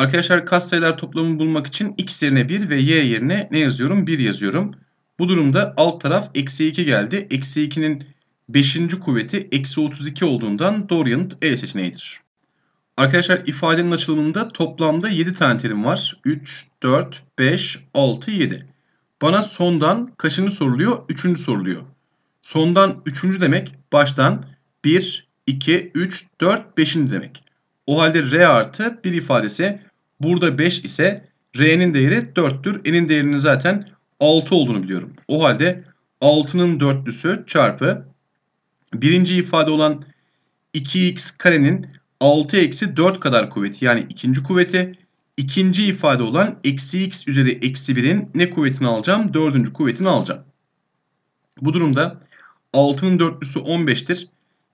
Arkadaşlar katsayılar toplamını bulmak için x yerine 1 ve y yerine ne yazıyorum? 1 yazıyorum. Bu durumda alt taraf eksi 2 geldi. Eksi 2'nin 5. kuvveti eksi 32 olduğundan doğru yanıt E seçeneğidir. Arkadaşlar ifadenin açılımında toplamda 7 tane terim var. 3, 4, 5, 6, 7. Bana sondan kaçını soruluyor? 3. soruluyor. Sondan 3. demek baştan 1, 2, 3, 4, 5. demek. O halde R artı bir ifadesi Burada 5 ise R'nin değeri 4'tür. Enin değerinin zaten 6 olduğunu biliyorum. O halde 6'nın 4'lüsü çarpı birinci ifade olan 2x karenin 6 eksi 4 kadar kuvveti yani ikinci kuvveti ikinci ifade olan eksi x üzeri eksi 1'in ne kuvvetini alacağım? Dördüncü kuvvetini alacağım. Bu durumda 6'nın dörtlüsü 15'tir.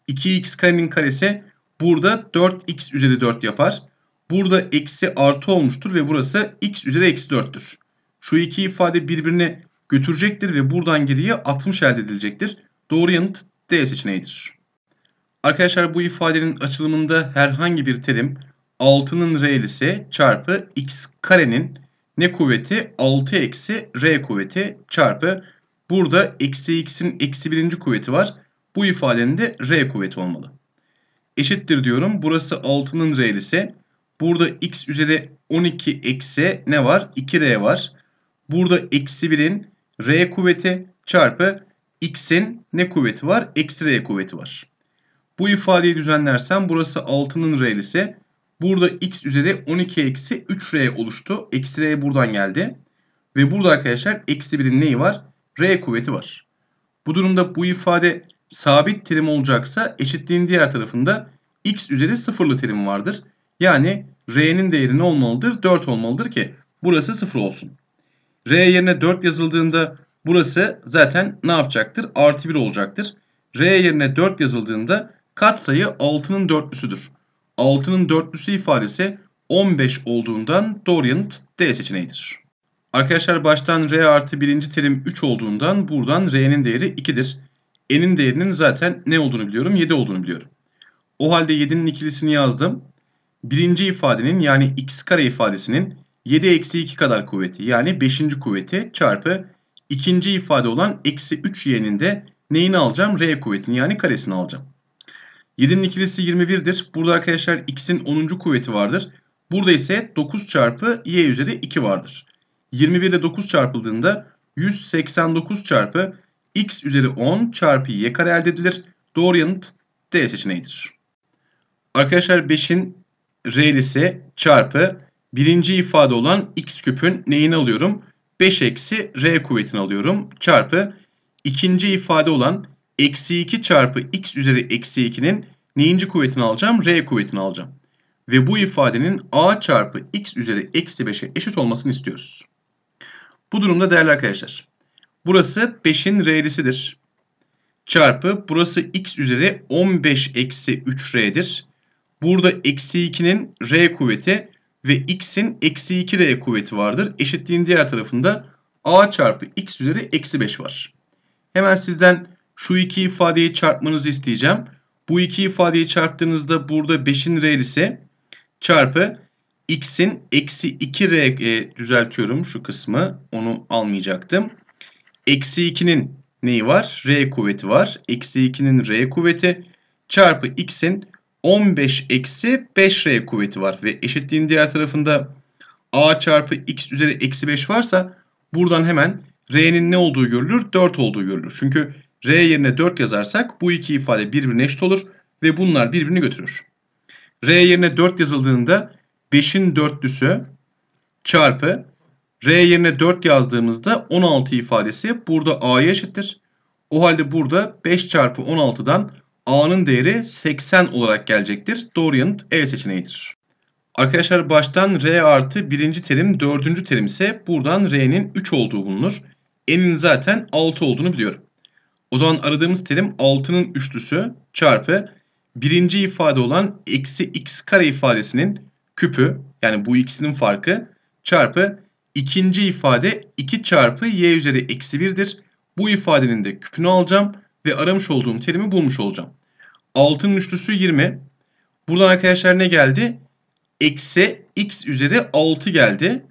2x karenin karesi burada 4x üzeri 4 yapar. Burada eksi artı olmuştur ve burası x üzeri eksi 4'tür. Şu iki ifade birbirine götürecektir ve buradan geriye 60 elde edilecektir. Doğru yanıt D seçeneğidir. Arkadaşlar bu ifadenin açılımında herhangi bir terim 6'nın re'lisi çarpı x karenin ne kuvveti? 6 eksi r kuvveti çarpı burada eksi x'in eksi birinci kuvveti var. Bu ifadenin de r kuvveti olmalı. Eşittir diyorum. Burası 6'nın re'lisi Burada x üzeri 12 eksi ne var? 2r var. Burada eksi 1'in r kuvveti çarpı x'in ne kuvveti var? Eksi r kuvveti var. Bu ifadeyi düzenlersem burası 6'nın r'lisi. Burada x üzeri 12 eksi 3r oluştu. Eksi r buradan geldi. Ve burada arkadaşlar eksi 1'in neyi var? R kuvveti var. Bu durumda bu ifade sabit terim olacaksa eşitliğin diğer tarafında x üzeri sıfırlı terim vardır. Yani R'nin değeri ne olmalıdır? 4 olmalıdır ki burası 0 olsun. R yerine 4 yazıldığında burası zaten ne yapacaktır? Artı 1 olacaktır. R yerine 4 yazıldığında katsayı 6'nın dörtlüsüdür. 6'nın dörtlüsü ifadesi 15 olduğundan doğru yanıt D seçeneğidir. Arkadaşlar baştan R artı birinci terim 3 olduğundan buradan R'nin değeri 2'dir. N'in değerinin zaten ne olduğunu biliyorum? 7 olduğunu biliyorum. O halde 7'nin ikilisini yazdım birinci ifadenin yani x kare ifadesinin 7 eksi 2 kadar kuvveti yani 5. kuvveti çarpı ikinci ifade olan eksi 3y'nin de neyini alacağım? R kuvvetini yani karesini alacağım. 7'nin ikilisi 21'dir. Burada arkadaşlar x'in 10. kuvveti vardır. Burada ise 9 çarpı y üzeri 2 vardır. 21 ile 9 çarpıldığında 189 çarpı x üzeri 10 çarpı y kare elde edilir. Doğru yanıt D seçeneğidir. Arkadaşlar 5'in r'lisi çarpı birinci ifade olan x küpün neyini alıyorum? 5 eksi r kuvvetini alıyorum çarpı ikinci ifade olan eksi 2 çarpı x üzeri eksi 2'nin neyinci kuvvetini alacağım? r kuvvetini alacağım. Ve bu ifadenin a çarpı x üzeri eksi 5'e eşit olmasını istiyoruz. Bu durumda değerli arkadaşlar. Burası 5'in r'lisidir. Çarpı burası x üzeri 15 eksi 3r'dir. Burada eksi 2'nin R kuvveti ve x'in eksi 2 R kuvveti vardır. Eşitliğin diğer tarafında a çarpı x üzeri eksi 5 var. Hemen sizden şu iki ifadeyi çarpmanızı isteyeceğim. Bu iki ifadeyi çarptığınızda burada 5'in re'lisi çarpı x'in eksi 2 r e, düzeltiyorum şu kısmı onu almayacaktım. Eksi 2'nin neyi var? R kuvveti var. Eksi 2'nin r kuvveti çarpı x'in 15 eksi 5R kuvveti var. Ve eşitliğin diğer tarafında A çarpı X üzeri eksi 5 varsa buradan hemen R'nin ne olduğu görülür? 4 olduğu görülür. Çünkü R yerine 4 yazarsak bu iki ifade birbirine eşit olur ve bunlar birbirini götürür. R yerine 4 yazıldığında 5'in dörtlüsü çarpı R yerine 4 yazdığımızda 16 ifadesi burada A'ya eşittir. O halde burada 5 çarpı 16'dan A'nın değeri 80 olarak gelecektir. Doğru yanıt E seçeneğidir. Arkadaşlar baştan R artı birinci terim dördüncü terim ise buradan R'nin 3 olduğu bulunur. N'in zaten 6 olduğunu biliyorum. O zaman aradığımız terim 6'nın üçlüsü çarpı birinci ifade olan eksi x kare ifadesinin küpü yani bu ikisinin farkı çarpı ikinci ifade 2 çarpı y üzeri eksi 1'dir. Bu ifadenin de küpünü alacağım ve aramış olduğum terimi bulmuş olacağım. 6'nın üçlüsü 20. Buradan arkadaşlar ne geldi? Eksi x üzeri 6 geldi.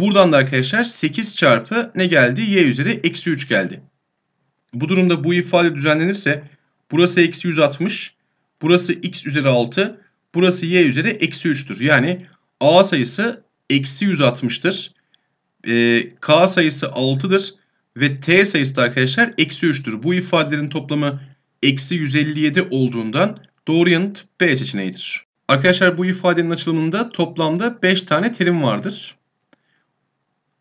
Buradan da arkadaşlar 8 çarpı ne geldi? y üzeri eksi 3 geldi. Bu durumda bu ifade düzenlenirse burası eksi 160, burası x üzeri 6, burası y üzeri eksi 3'tür. Yani a sayısı eksi 160'tır. E, ee, k sayısı 6'dır ve t sayısı da arkadaşlar eksi 3'tür. Bu ifadelerin toplamı eksi 157 olduğundan doğru yanıt B seçeneğidir. Arkadaşlar bu ifadenin açılımında toplamda 5 tane terim vardır.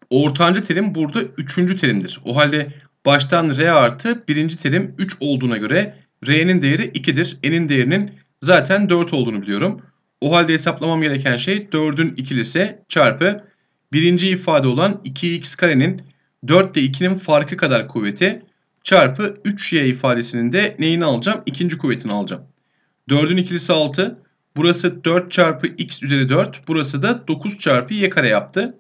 Ortanca terim burada 3. terimdir. O halde baştan R artı 1. terim 3 olduğuna göre R'nin değeri 2'dir. N'in değerinin zaten 4 olduğunu biliyorum. O halde hesaplamam gereken şey 4'ün ikilisi çarpı birinci ifade olan 2x karenin 4 ile 2'nin farkı kadar kuvveti çarpı 3y ifadesinin de neyini alacağım? İkinci kuvvetini alacağım. 4'ün ikilisi 6. Burası 4 çarpı x üzeri 4. Burası da 9 çarpı y kare yaptı.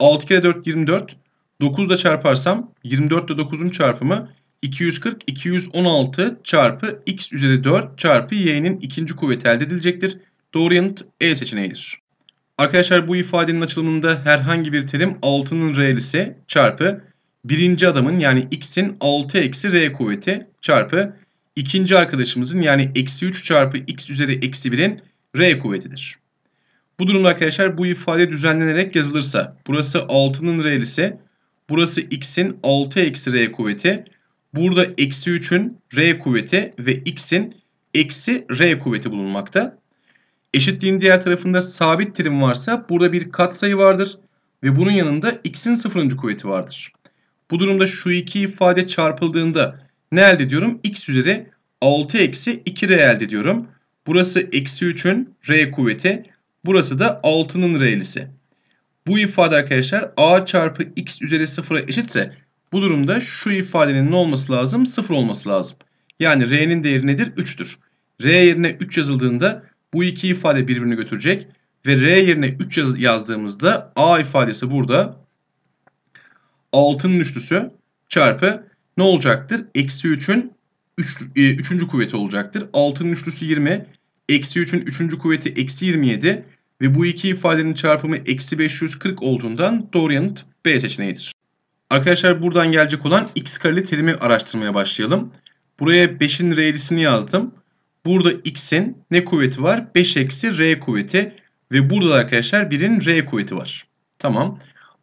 6 kere 4 24. 9 da çarparsam 24 ile 9'un çarpımı 240 216 çarpı x üzeri 4 çarpı y'nin ikinci kuvveti elde edilecektir. Doğru yanıt E seçeneğidir. Arkadaşlar bu ifadenin açılımında herhangi bir terim 6'nın r'lisi çarpı birinci adamın yani x'in 6 eksi r kuvveti çarpı ikinci arkadaşımızın yani eksi 3 çarpı x üzeri eksi 1'in r kuvvetidir. Bu durumda arkadaşlar bu ifade düzenlenerek yazılırsa burası 6'nın r'lisi burası x'in 6 eksi r kuvveti burada eksi 3'ün r kuvveti ve x'in eksi r kuvveti bulunmakta. Eşitliğin diğer tarafında sabit terim varsa burada bir katsayı vardır ve bunun yanında x'in sıfırıncı kuvveti vardır. Bu durumda şu iki ifade çarpıldığında ne elde ediyorum? x üzeri 6 eksi 2r elde ediyorum. Burası eksi 3'ün r kuvveti. Burası da 6'nın r'lisi. Bu ifade arkadaşlar a çarpı x üzeri 0'a eşitse bu durumda şu ifadenin ne olması lazım? 0 olması lazım. Yani r'nin değeri nedir? 3'tür. r yerine 3 yazıldığında bu iki ifade birbirini götürecek. Ve R yerine 3 yaz yazdığımızda A ifadesi burada 6'nın üçlüsü çarpı ne olacaktır? Eksi 3'ün 3. Üç, e, kuvveti olacaktır. 6'nın üçlüsü 20. Eksi 3'ün 3. kuvveti eksi 27. Ve bu iki ifadenin çarpımı eksi 540 olduğundan doğru yanıt B seçeneğidir. Arkadaşlar buradan gelecek olan x kareli terimi araştırmaya başlayalım. Buraya 5'in r'lisini yazdım. Burada x'in ne kuvveti var? 5 eksi r kuvveti. Ve burada da arkadaşlar 1'in r kuvveti var. Tamam.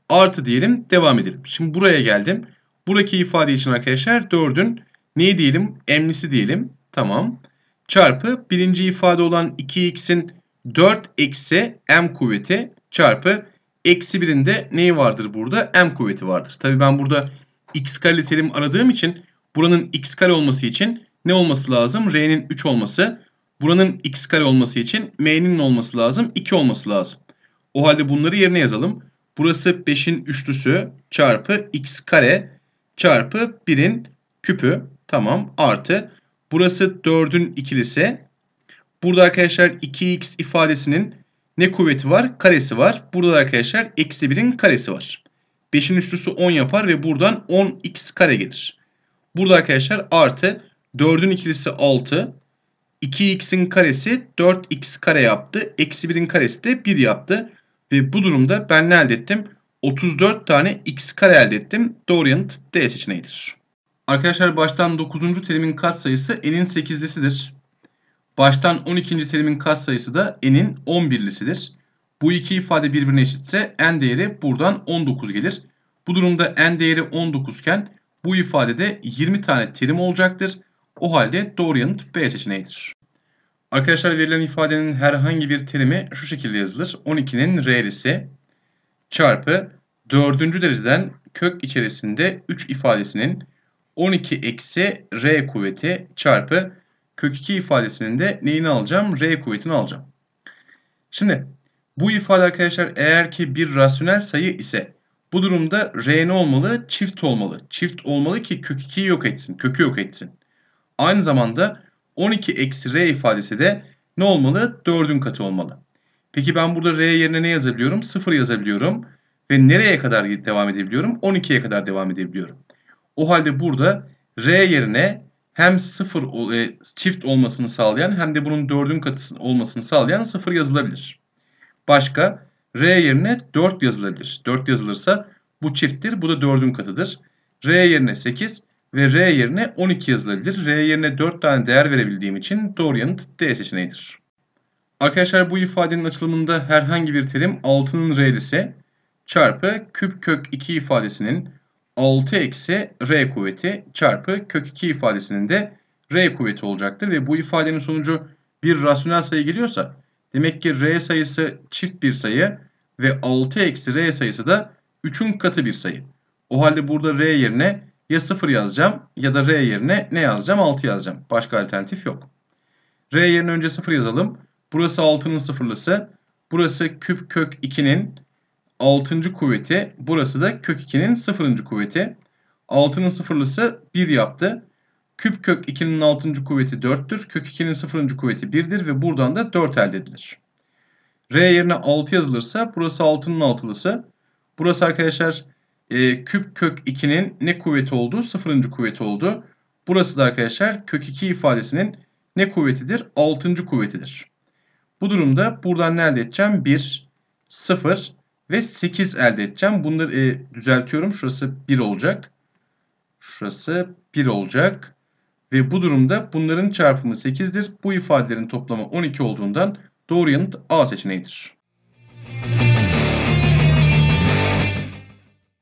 Artı diyelim devam edelim. Şimdi buraya geldim. Buradaki ifade için arkadaşlar 4'ün neyi diyelim? Emlisi diyelim. Tamam. Çarpı birinci ifade olan 2x'in 4 eksi m kuvveti çarpı eksi 1'in de neyi vardır burada? m kuvveti vardır. Tabi ben burada x kare terim aradığım için buranın x kare olması için ne olması lazım? R'nin 3 olması. Buranın x kare olması için m'nin olması lazım? 2 olması lazım. O halde bunları yerine yazalım. Burası 5'in üçlüsü çarpı x kare çarpı 1'in küpü. Tamam artı. Burası 4'ün ikilisi. Burada arkadaşlar 2x ifadesinin ne kuvveti var? Karesi var. Burada arkadaşlar eksi 1'in karesi var. 5'in üçlüsü 10 yapar ve buradan 10x kare gelir. Burada arkadaşlar artı 4'ün ikilisi 6. 2x'in karesi 4x kare yaptı. Eksi 1'in karesi de 1 yaptı. Ve bu durumda ben ne elde ettim? 34 tane x kare elde ettim. Doğru yanıt D seçeneğidir. Arkadaşlar baştan 9. terimin katsayısı n'in 8'lisidir. Baştan 12. terimin katsayısı da n'in 11'lisidir. Bu iki ifade birbirine eşitse n değeri buradan 19 gelir. Bu durumda n değeri 19 iken bu ifadede 20 tane terim olacaktır. O halde doğru yanıt B seçeneğidir. Arkadaşlar verilen ifadenin herhangi bir terimi şu şekilde yazılır. 12'nin R'lisi çarpı 4. dereceden kök içerisinde 3 ifadesinin 12 eksi R kuvveti çarpı kök 2 ifadesinin de neyini alacağım? R kuvvetini alacağım. Şimdi bu ifade arkadaşlar eğer ki bir rasyonel sayı ise bu durumda R ne olmalı? Çift olmalı. Çift olmalı ki kök 2'yi yok etsin. Kökü yok etsin. Aynı zamanda 12 eksi r ifadesi de ne olmalı? 4'ün katı olmalı. Peki ben burada r yerine ne yazabiliyorum? 0 yazabiliyorum. Ve nereye kadar devam edebiliyorum? 12'ye kadar devam edebiliyorum. O halde burada r yerine hem 0 e, çift olmasını sağlayan hem de bunun 4'ün katı olmasını sağlayan 0 yazılabilir. Başka r yerine 4 yazılabilir. 4 yazılırsa bu çifttir. Bu da 4'ün katıdır. r yerine 8 ve R yerine 12 yazılabilir. R yerine 4 tane değer verebildiğim için doğru yanıt D seçeneğidir. Arkadaşlar bu ifadenin açılımında herhangi bir terim 6'nın R'lisi çarpı küp kök 2 ifadesinin 6 eksi R kuvveti çarpı kök 2 ifadesinin de R kuvveti olacaktır. Ve bu ifadenin sonucu bir rasyonel sayı geliyorsa demek ki R sayısı çift bir sayı ve 6 eksi R sayısı da 3'ün katı bir sayı. O halde burada R yerine ya 0 yazacağım ya da R yerine ne yazacağım? 6 yazacağım. Başka alternatif yok. R yerine önce 0 yazalım. Burası 6'nın sıfırlısı. Burası küp kök 2'nin 6. kuvveti. Burası da kök 2'nin 0. kuvveti. 6'nın sıfırlısı 1 yaptı. Küp kök 2'nin 6. kuvveti 4'tür. Kök 2'nin 0. kuvveti 1'dir ve buradan da 4 elde edilir. R yerine 6 yazılırsa burası 6'nın altılısı. Burası arkadaşlar e, küp kök 2'nin ne kuvveti oldu? Sıfırıncı kuvveti oldu. Burası da arkadaşlar kök 2 ifadesinin ne kuvvetidir? Altıncı kuvvetidir. Bu durumda buradan ne elde edeceğim? 1, 0 ve 8 elde edeceğim. Bunları e, düzeltiyorum. Şurası 1 olacak. Şurası 1 olacak. Ve bu durumda bunların çarpımı 8'dir. Bu ifadelerin toplamı 12 olduğundan doğru yanıt A seçeneğidir. Müzik